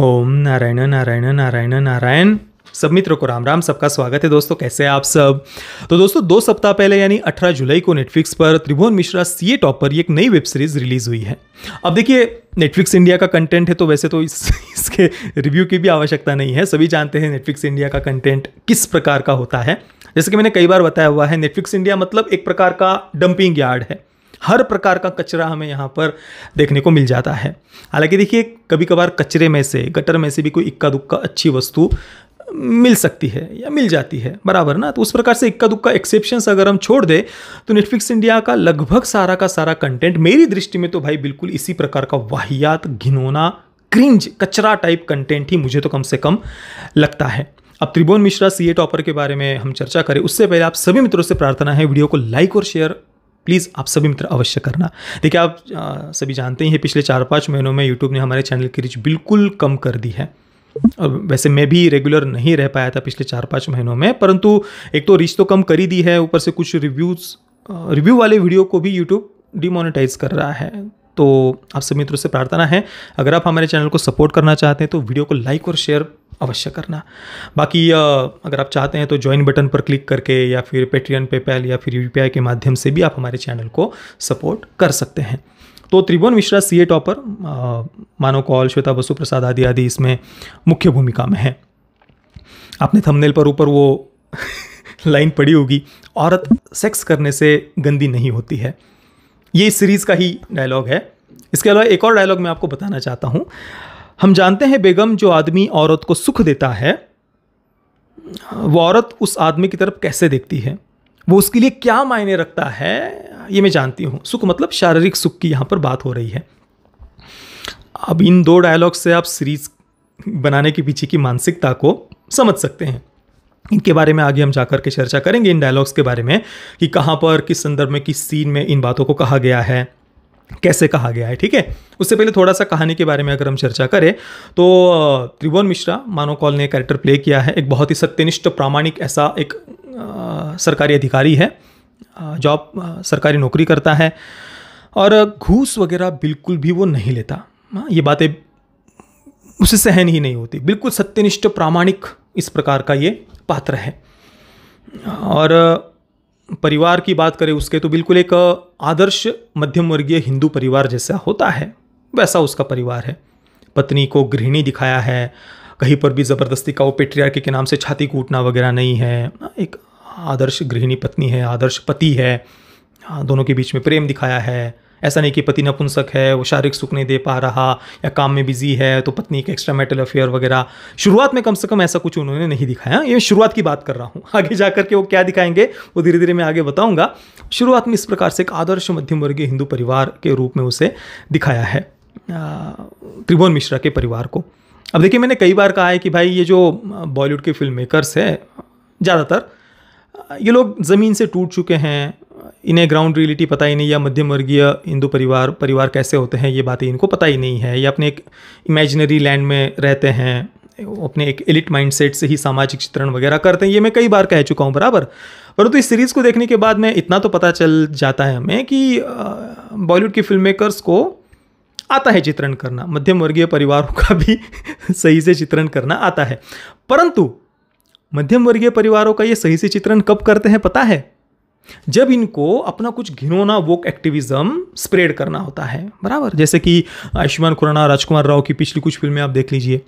ओम नारायण नारायण नारायण नारायण सब मित्रों को राम राम सबका स्वागत है दोस्तों कैसे हैं आप सब तो दोस्तों दो सप्ताह पहले यानी 18 जुलाई को नेटफ्लिक्स पर त्रिभुवन मिश्रा सी ए टॉप पर एक नई वेब सीरीज रिलीज हुई है अब देखिए नेटफ्लिक्स इंडिया का कंटेंट है तो वैसे तो इस इसके रिव्यू की भी आवश्यकता नहीं है सभी जानते हैं नेटफ्लिक्स इंडिया का कंटेंट किस प्रकार का होता है जैसे कि मैंने कई बार बताया हुआ है नेटफ्लिक्स इंडिया मतलब एक प्रकार का डंपिंग यार्ड है हर प्रकार का कचरा हमें यहाँ पर देखने को मिल जाता है हालांकि देखिए कभी कभार कचरे में से गटर में से भी कोई इक्का दुक्का अच्छी वस्तु मिल सकती है या मिल जाती है बराबर ना तो उस प्रकार से इक्का दुक्का एक्सेप्शंस अगर हम छोड़ दें तो नेटफ्लिक्स इंडिया का लगभग सारा का सारा कंटेंट मेरी दृष्टि में तो भाई बिल्कुल इसी प्रकार का वाहियात घिनोना क्रिंज कचरा टाइप कंटेंट ही मुझे तो कम से कम लगता है अब त्रिभुवन मिश्रा सी ए टॉपर के बारे में हम चर्चा करें उससे पहले आप सभी मित्रों से प्रार्थना है वीडियो को लाइक और शेयर प्लीज़ आप सभी मित्र अवश्य करना देखिए आप आ, सभी जानते ही हैं पिछले चार पाँच महीनों में यूट्यूब ने हमारे चैनल की रीच बिल्कुल कम कर दी है और वैसे मैं भी रेगुलर नहीं रह पाया था पिछले चार पाँच महीनों में परंतु एक तो रीच तो कम कर ही दी है ऊपर से कुछ रिव्यूज़ रिव्यू वाले वीडियो को भी यूट्यूब डिमोनिटाइज कर रहा है तो आप सभी मित्रों से प्रार्थना है अगर आप हमारे चैनल को सपोर्ट करना चाहते हैं तो वीडियो को लाइक और शेयर अवश्य करना बाकी अगर आप चाहते हैं तो ज्वाइन बटन पर क्लिक करके या फिर पेट्रियन पेपैल या फिर यू के माध्यम से भी आप हमारे चैनल को सपोर्ट कर सकते हैं तो Tribhuvan Mishra C A topper Manav Kaul Shweta Basu Prasad आदि आदि इसमें मुख्य भूमिका में है आपने थंबनेल पर ऊपर वो लाइन पड़ी होगी औरत सेक्स करने से गंदी नहीं होती है ये इस सीरीज़ का ही डायलॉग है इसके अलावा एक और डायलॉग मैं आपको बताना चाहता हूँ हम जानते हैं बेगम जो आदमी औरत को सुख देता है वो औरत उस आदमी की तरफ कैसे देखती है वो उसके लिए क्या मायने रखता है ये मैं जानती हूँ सुख मतलब शारीरिक सुख की यहाँ पर बात हो रही है अब इन दो डायलॉग से आप सीरीज बनाने के पीछे की मानसिकता को समझ सकते हैं इनके बारे में आगे हम जाकर के चर्चा करेंगे इन डायलॉग्स के बारे में कि कहाँ पर किस संदर्भ में किस सीन में इन बातों को कहा गया है कैसे कहा गया है ठीक है उससे पहले थोड़ा सा कहानी के बारे में अगर हम चर्चा करें तो त्रिभुवन मिश्रा मानव कॉल ने कैरेक्टर प्ले किया है एक बहुत ही सत्यनिष्ठ प्रामाणिक ऐसा एक आ, सरकारी अधिकारी है जॉब सरकारी नौकरी करता है और घूस वगैरह बिल्कुल भी वो नहीं लेता हाँ, ये बातें उसे सहन ही नहीं होती बिल्कुल सत्यनिष्ठ प्रामाणिक इस प्रकार का ये पात्र है और परिवार की बात करें उसके तो बिल्कुल एक आदर्श मध्यम वर्गीय हिंदू परिवार जैसा होता है वैसा उसका परिवार है पत्नी को गृहिणी दिखाया है कहीं पर भी ज़बरदस्ती का वो पेट्रियार्की के नाम से छाती कूटना वगैरह नहीं है एक आदर्श गृहिणी पत्नी है आदर्श पति है दोनों के बीच में प्रेम दिखाया है ऐसा नहीं कि पति नपुंसक है वो शारीरिक सुख नहीं दे पा रहा या काम में बिजी है तो पत्नी का एक्स्ट्रा मेटल अफेयर वगैरह शुरुआत में कम से कम ऐसा कुछ उन्होंने नहीं दिखाया ये शुरुआत की बात कर रहा हूँ आगे जा करके वो क्या दिखाएंगे वो धीरे धीरे मैं आगे बताऊँगा शुरुआत में इस प्रकार से एक आदर्श मध्यम वर्गीय हिंदू परिवार के रूप में उसे दिखाया है त्रिभुवन मिश्रा के परिवार को अब देखिए मैंने कई बार कहा है कि भाई ये जो बॉलीवुड के फिल्म मेकर्स है ज़्यादातर ये लोग ज़मीन से टूट चुके हैं इन्हें ग्राउंड रियलिटी पता ही नहीं या मध्यम वर्गीय हिंदू परिवार परिवार कैसे होते हैं ये बातें इनको पता ही नहीं है या अपने एक इमेजनरी लैंड में रहते हैं अपने एक एलिट माइंडसेट से ही सामाजिक चित्रण वगैरह करते हैं ये मैं कई बार कह चुका हूँ बराबर परंतु तो इस सीरीज़ को देखने के बाद मैं इतना तो पता चल जाता है हमें कि बॉलीवुड के फिल्म मेकर्स को आता है चित्रण करना मध्यम वर्गीय परिवारों का भी सही से चित्रण करना आता है परंतु मध्यम वर्गीय परिवारों का ये सही से चित्रण कब करते हैं पता है जब इनको अपना कुछ घिनौना वोक एक्टिविज्म स्प्रेड करना होता है बराबर जैसे कि आयुष्मान खुराना राजकुमार राव की पिछली कुछ फिल्में आप देख लीजिए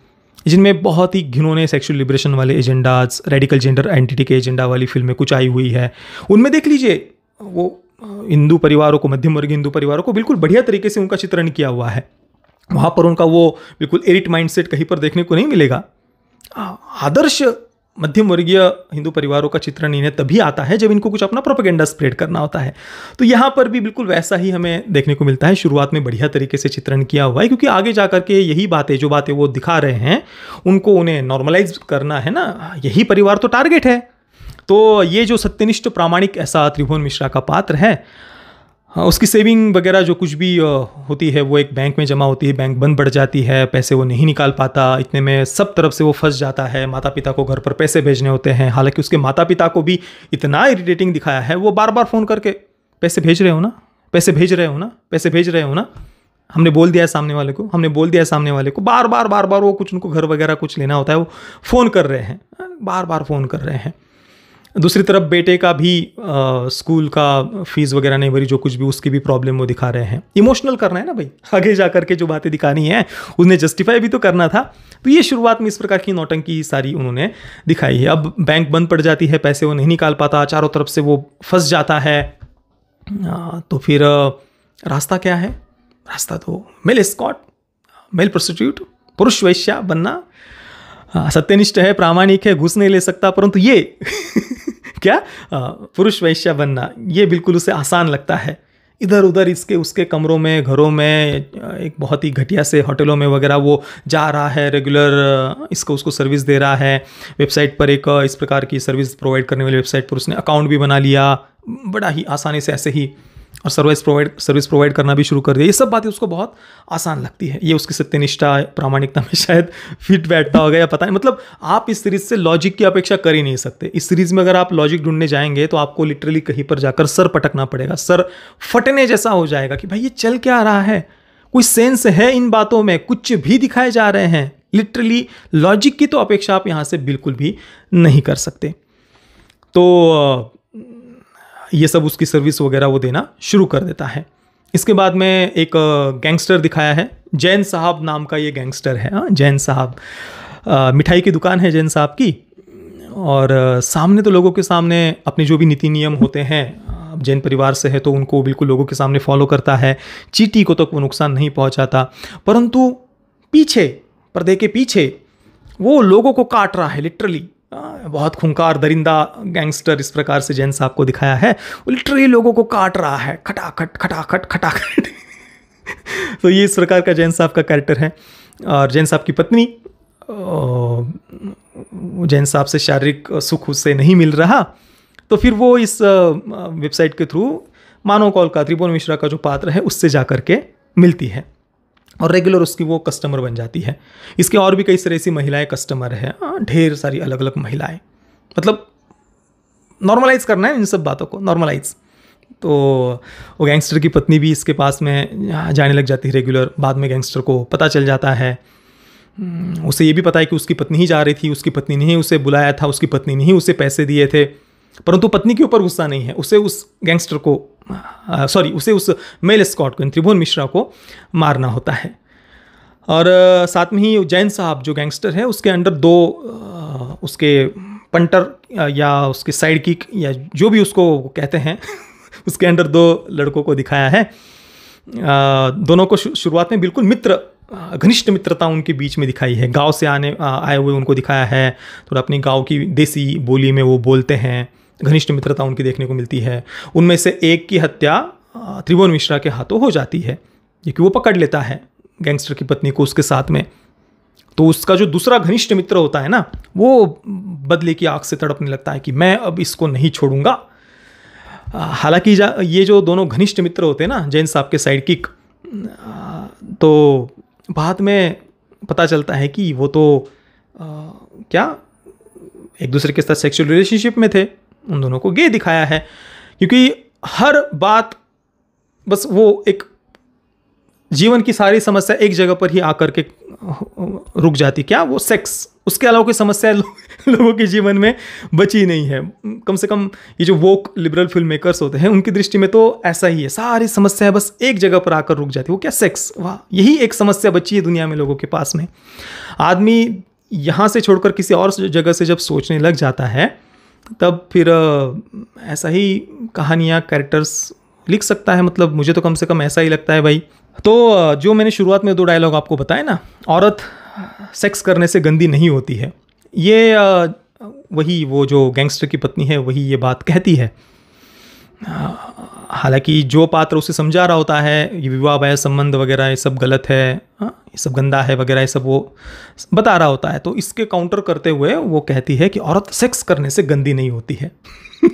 जिनमें बहुत ही घिनौने सेक्सुअल लिबरेशन वाले एजेंडाज रेडिकल जेंडर आइडेंटिटी के एजेंडा वाली फिल्में कुछ आई हुई है उनमें देख लीजिए वो हिंदू परिवारों को मध्यम वर्गीय हिंदू परिवारों को बिल्कुल बढ़िया तरीके से उनका चित्रण किया हुआ है वहाँ पर उनका वो बिल्कुल एरिट माइंडसेट कहीं पर देखने को नहीं मिलेगा आदर्श मध्यम वर्गीय हिंदू परिवारों का चित्रण इन्हें तभी आता है जब इनको कुछ अपना प्रोपेगेंडा स्प्रेड करना होता है तो यहाँ पर भी बिल्कुल वैसा ही हमें देखने को मिलता है शुरुआत में बढ़िया तरीके से चित्रण किया हुआ है क्योंकि आगे जा करके यही बातें जो बातें वो दिखा रहे हैं उनको उन्हें नॉर्मलाइज करना है ना यही परिवार तो टारगेट है तो ये जो सत्यनिष्ठ प्रामाणिक ऐसा त्रिभुवन मिश्रा का पात्र है हाँ उसकी सेविंग वगैरह जो कुछ भी होती है वो एक बैंक में जमा होती है बैंक बंद पड़ जाती है पैसे वो नहीं निकाल पाता इतने में सब तरफ से वो फंस जाता है माता पिता को घर पर पैसे भेजने होते हैं हालांकि उसके माता पिता को भी इतना इरिटेटिंग दिखाया है वो बार बार फ़ोन करके पैसे भेज रहे हो ना पैसे भेज रहे हो ना पैसे भेज रहे हो ना हमने बोल दिया है सामने वाले को हमने बोल दिया है सामने वाले को बार बार बार बार वो कुछ उनको घर वगैरह कुछ लेना होता है वो फ़ोन कर रहे हैं बार बार फ़ोन कर रहे हैं दूसरी तरफ बेटे का भी आ, स्कूल का फीस वगैरह नहीं भरी जो कुछ भी उसकी भी प्रॉब्लम वो दिखा रहे हैं इमोशनल करना है ना भाई आगे जा करके जो बातें दिखानी है उन्हें जस्टिफाई भी तो करना था तो ये शुरुआत में इस प्रकार की नौटंकी सारी उन्होंने दिखाई है अब बैंक बंद पड़ जाती है पैसे वो नहीं निकाल पाता चारों तरफ से वो फंस जाता है आ, तो फिर रास्ता क्या है रास्ता तो मेल स्कॉट मेल प्रोस्टिट्यूट पुरुष वैश्या बनना सत्यनिष्ठ है प्रामाणिक है घुस नहीं ले सकता परंतु ये क्या पुरुष वैश्य बनना ये बिल्कुल उसे आसान लगता है इधर उधर इसके उसके कमरों में घरों में एक बहुत ही घटिया से होटलों में वगैरह वो जा रहा है रेगुलर इसको उसको सर्विस दे रहा है वेबसाइट पर एक इस प्रकार की सर्विस प्रोवाइड करने वाली वेबसाइट पर उसने अकाउंट भी बना लिया बड़ा ही आसानी से ऐसे ही और सर्विस प्रोवाइड सर्विस प्रोवाइड करना भी शुरू कर दिया ये सब बातें उसको बहुत आसान लगती है ये उसकी सत्यनिष्ठा प्रामाणिकता में शायद फिट बैठता होगा या पता नहीं मतलब आप इस सीरीज से लॉजिक की अपेक्षा कर ही नहीं सकते इस सीरीज में अगर आप लॉजिक ढूंढने जाएंगे तो आपको लिटरली कहीं पर जाकर सर पटकना पड़ेगा सर फटने जैसा हो जाएगा कि भाई ये चल क्या रहा है कोई सेंस है इन बातों में कुछ भी दिखाए जा रहे हैं लिटरली लॉजिक की तो अपेक्षा आप यहाँ से बिल्कुल भी नहीं कर सकते तो ये सब उसकी सर्विस वगैरह वो देना शुरू कर देता है इसके बाद में एक गैंगस्टर दिखाया है जैन साहब नाम का ये गैंगस्टर है हाँ, जैन साहब मिठाई की दुकान है जैन साहब की और सामने तो लोगों के सामने अपने जो भी नीति नियम होते हैं जैन परिवार से है तो उनको बिल्कुल लोगों के सामने फॉलो करता है चीटी को तक तो वो नुकसान नहीं पहुंचाता परंतु पीछे पर्दे के पीछे वो लोगों को काट रहा है लिटरली हाँ, बहुत खुंकार दरिंदा गैंगस्टर इस प्रकार से जैन साहब को दिखाया है वो लिटरली लोगों को काट रहा है खटाखट खटाखट खटाखट तो ये इस प्रकार का जैन साहब का कैरेक्टर है और जैन साहब की पत्नी जैन साहब से शारीरिक सुख उससे नहीं मिल रहा तो फिर वो इस वेबसाइट के थ्रू मानव कॉल का त्रिभुवन मिश्रा का जो पात्र है उससे जा कर के मिलती है और रेगुलर उसकी वो कस्टमर बन जाती है इसके और भी कई तरह ऐसी महिलाएं कस्टमर है हाँ, ढेर सारी अलग अलग महिलाएं मतलब नॉर्मलाइज करना है इन सब बातों को नॉर्मलाइज़ तो वो गैंगस्टर की पत्नी भी इसके पास में हाँ, जाने लग जाती है रेगुलर बाद में गैंगस्टर को पता चल जाता है हम्म, उसे ये भी पता है कि उसकी पत्नी ही जा रही थी उसकी पत्नी ने ही उसे बुलाया था उसकी पत्नी ने ही उसे पैसे दिए थे परंतु पत्नी के ऊपर गुस्सा नहीं है उसे उस गैंगस्टर को सॉरी उसे उस मेल स्कॉट को त्रिभुवन मिश्रा को मारना होता है और साथ में ही जैन साहब जो गैंगस्टर है उसके अंडर दो उसके पंटर या उसके साइड किक या जो भी उसको कहते हैं उसके अंडर दो लड़कों को दिखाया है दोनों को शुरुआत में बिल्कुल मित्र घनिष्ठ मित्रता उनके बीच में दिखाई है गांव से आने आए हुए उनको दिखाया है थोड़ा अपने गांव की देसी बोली में वो बोलते हैं घनिष्ठ मित्रता उनकी देखने को मिलती है उनमें से एक की हत्या त्रिभुवन मिश्रा के हाथों हो जाती है क्योंकि वो पकड़ लेता है गैंगस्टर की पत्नी को उसके साथ में तो उसका जो दूसरा घनिष्ठ मित्र होता है ना वो बदले की आग से तड़पने लगता है कि मैं अब इसको नहीं छोड़ूंगा हालांकि ये जो दोनों घनिष्ठ मित्र होते हैं ना जैन साहब के साइड किक तो बाद में पता चलता है कि वो तो आ, क्या एक दूसरे के साथ सेक्सुअल रिलेशनशिप में थे उन दोनों को गे दिखाया है क्योंकि हर बात बस वो एक जीवन की सारी समस्या एक जगह पर ही आकर के रुक जाती क्या वो सेक्स उसके अलावा कोई समस्या लो, लोगों के जीवन में बची नहीं है कम से कम ये जो वोक लिबरल फिल्म मेकर्स होते हैं उनकी दृष्टि में तो ऐसा ही है सारी समस्याएं बस एक जगह पर आकर रुक जाती है वो क्या सेक्स वाह यही एक समस्या बची है दुनिया में लोगों के पास में आदमी यहाँ से छोड़कर किसी और जगह से जब सोचने लग जाता है तब फिर ऐसा ही कहानियाँ कैरेक्टर्स लिख सकता है मतलब मुझे तो कम से कम ऐसा ही लगता है भाई तो जो मैंने शुरुआत में दो डायलॉग आपको बताए ना औरत सेक्स करने से गंदी नहीं होती है ये वही वो जो गैंगस्टर की पत्नी है वही ये बात कहती है हालांकि जो पात्र उसे समझा रहा होता है ये विवाह वह संबंध वगैरह ये सब गलत है हाँ, ये सब गंदा है वगैरह ये सब वो बता रहा होता है तो इसके काउंटर करते हुए वो कहती है कि औरत सेक्स करने से गंदी नहीं होती है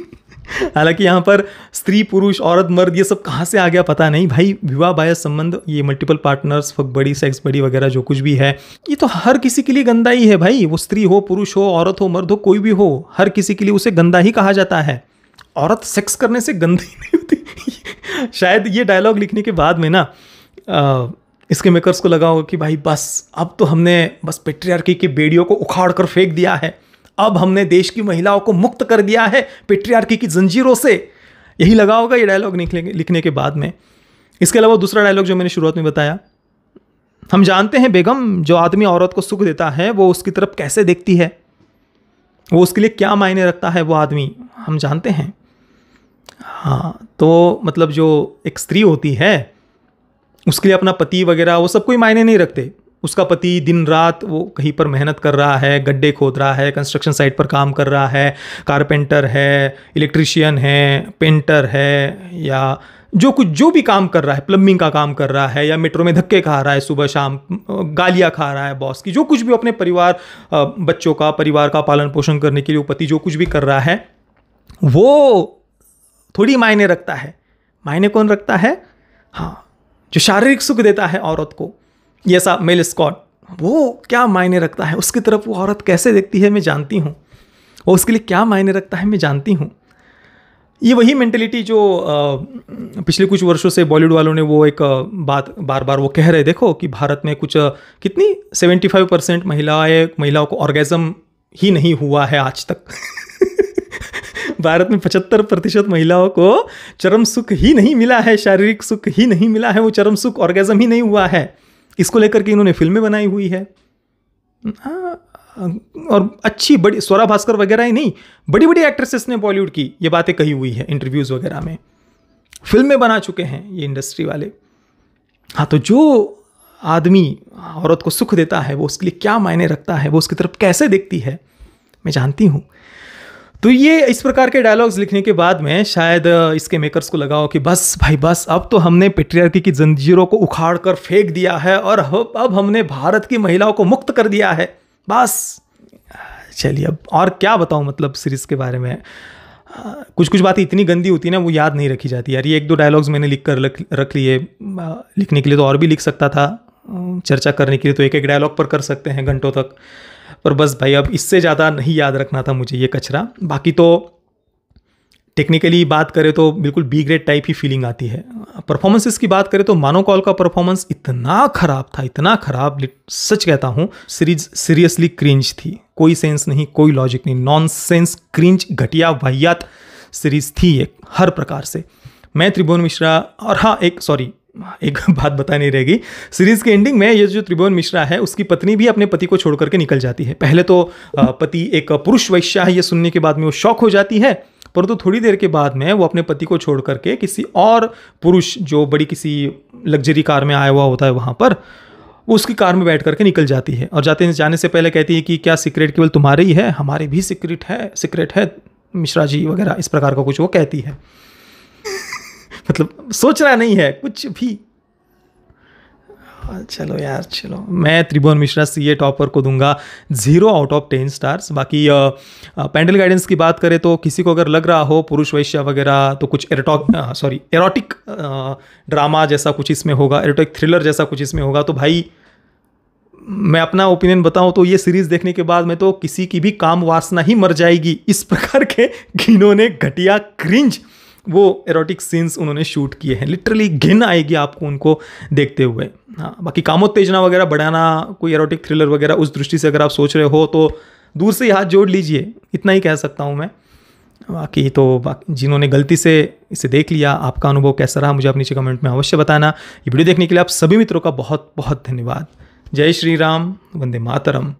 हालांकि यहाँ पर स्त्री पुरुष औरत मर्द ये सब कहाँ से आ गया पता नहीं भाई विवाह बाय संबंध ये मल्टीपल पार्टनर्स फक बड़ी सेक्स बड़ी वगैरह जो कुछ भी है ये तो हर किसी के लिए गंदा ही है भाई वो स्त्री हो पुरुष हो औरत हो मर्द हो कोई भी हो हर किसी के लिए उसे गंदा ही कहा जाता है औरत सेक्स करने से गंदी नहीं होती शायद ये डायलॉग लिखने के बाद में ना इसके मेकर्स को लगा होगा कि भाई बस अब तो हमने बस पेट्रियार्की की बेड़ियों को उखाड़ कर फेंक दिया है अब हमने देश की महिलाओं को मुक्त कर दिया है पेट्रियार्की की जंजीरों से यही लगा होगा ये डायलॉग लिखने के बाद में इसके अलावा दूसरा डायलॉग जो मैंने शुरुआत में बताया हम जानते हैं बेगम जो आदमी औरत को सुख देता है वो उसकी तरफ कैसे देखती है वो उसके लिए क्या मायने रखता है वो आदमी हम जानते हैं हाँ तो मतलब जो एक स्त्री होती है उसके लिए अपना पति वगैरह वो सब कोई मायने नहीं रखते उसका पति दिन रात वो कहीं पर मेहनत कर रहा है गड्ढे खोद रहा है कंस्ट्रक्शन साइट पर काम कर रहा है कारपेंटर है इलेक्ट्रिशियन है पेंटर है या जो कुछ जो भी काम कर रहा है प्लम्बिंग का काम कर रहा है या मेट्रो में धक्के खा रहा है सुबह शाम गालियाँ खा रहा है बॉस की जो कुछ भी अपने परिवार बच्चों का परिवार का पालन पोषण करने के लिए वो पति जो कुछ भी कर रहा है वो थोड़ी मायने रखता है मायने कौन रखता है हाँ जो शारीरिक सुख देता है औरत को जैसा मेल स्कॉट वो क्या मायने रखता है उसकी तरफ वो औरत कैसे देखती है मैं जानती हूँ और उसके लिए क्या मायने रखता है मैं जानती हूँ ये वही मैंटेलिटी जो पिछले कुछ वर्षों से बॉलीवुड वालों ने वो एक बात बार बार वो कह रहे देखो कि भारत में कुछ कितनी 75 परसेंट महिलाएँ महिलाओं को ऑर्गेज़म ही नहीं हुआ है आज तक भारत में पचहत्तर प्रतिशत महिलाओं को चरम सुख ही नहीं मिला है शारीरिक सुख ही नहीं मिला है वो चरम सुख ऑर्गेजम ही नहीं हुआ है इसको लेकर के इन्होंने फिल्में बनाई हुई है हाँ, और अच्छी बड़ी स्वरा भास्कर वगैरह ही नहीं बड़ी बड़ी एक्ट्रेसेस ने बॉलीवुड की ये बातें कही हुई है इंटरव्यूज़ वगैरह में फिल्में बना चुके हैं ये इंडस्ट्री वाले हाँ तो जो आदमी औरत को सुख देता है वो उसके लिए क्या मायने रखता है वो उसकी तरफ कैसे देखती है मैं जानती हूँ तो ये इस प्रकार के डायलॉग्स लिखने के बाद में शायद इसके मेकर्स को लगाओ कि बस भाई बस अब तो हमने पेट्रियार्की की जंजीरों को उखाड़ कर फेंक दिया है और अब हमने भारत की महिलाओं को मुक्त कर दिया है बस चलिए अब और क्या बताऊँ मतलब सीरीज़ के बारे में कुछ कुछ बातें इतनी गंदी होती है ना वो याद नहीं रखी जाती यार ये एक दो डायलॉग्स मैंने लिख कर रख लिए लिखने के लिए तो और भी लिख सकता था चर्चा करने के लिए तो एक एक डायलॉग पर कर सकते हैं घंटों तक पर बस भाई अब इससे ज़्यादा नहीं याद रखना था मुझे ये कचरा बाकी तो टेक्निकली बात करें तो बिल्कुल बी ग्रेड टाइप ही फीलिंग आती है परफॉर्मेंसेस की बात करें तो मानो कॉल का परफॉर्मेंस इतना खराब था इतना खराब सच कहता हूँ सीरीज सीरियसली क्रिंज थी कोई सेंस नहीं कोई लॉजिक नहीं नॉन सेंस क्रिंज घटिया वाहियात सीरीज थी एक हर प्रकार से मैं त्रिभुवन मिश्रा और हाँ एक सॉरी एक बात बता नहीं रहेगी सीरीज के एंडिंग में ये जो त्रिभुवन मिश्रा है उसकी पत्नी भी अपने पति को छोड़ करके निकल जाती है पहले तो पति एक पुरुष वैश्या है ये सुनने के बाद में वो शौक हो जाती है परंतु तो थोड़ी देर के बाद में वो अपने पति को छोड़ करके किसी और पुरुष जो बड़ी किसी लग्जरी कार में आया हुआ होता है वहाँ पर वो उसकी कार में बैठ करके निकल जाती है और जाते जाने से पहले कहती है कि क्या सीक्रेट केवल तुम्हारे ही है हमारे भी सीक्रेट है सीक्रेट है मिश्रा जी वगैरह इस प्रकार का कुछ वो कहती है मतलब सोचना नहीं है कुछ भी हाँ, चलो यार चलो मैं त्रिभुवन मिश्रा सी ए टॉपर को दूंगा zero out of ten stars बाकी पैंडल गाइडेंस की बात करें तो किसी को अगर लग रहा हो पुरुष वैश्य वगैरह तो कुछ एरोटॉक सॉरी एरोटिक ड्रामा जैसा कुछ इसमें होगा एरोटिक थ्रिलर जैसा कुछ इसमें होगा तो भाई मैं अपना ओपिनियन बताऊं तो ये सीरीज देखने के बाद मैं तो किसी की भी काम वासना ही मर जाएगी इस प्रकार के ने घटिया क्रिंज वो एरोटिक सीन्स उन्होंने शूट किए हैं लिटरली घिन आएगी आपको उनको देखते हुए हाँ बाकी कामोत्तेजना वगैरह बढ़ाना कोई एरोटिक थ्रिलर वगैरह उस दृष्टि से अगर आप सोच रहे हो तो दूर से ही हाथ जोड़ लीजिए इतना ही कह सकता हूँ मैं बाकी तो बाकी जिन्होंने गलती से इसे देख लिया आपका अनुभव कैसा रहा मुझे आप नीचे कमेंट में अवश्य बताना ये वीडियो देखने के लिए आप सभी मित्रों का बहुत बहुत धन्यवाद जय श्री राम वंदे मातरम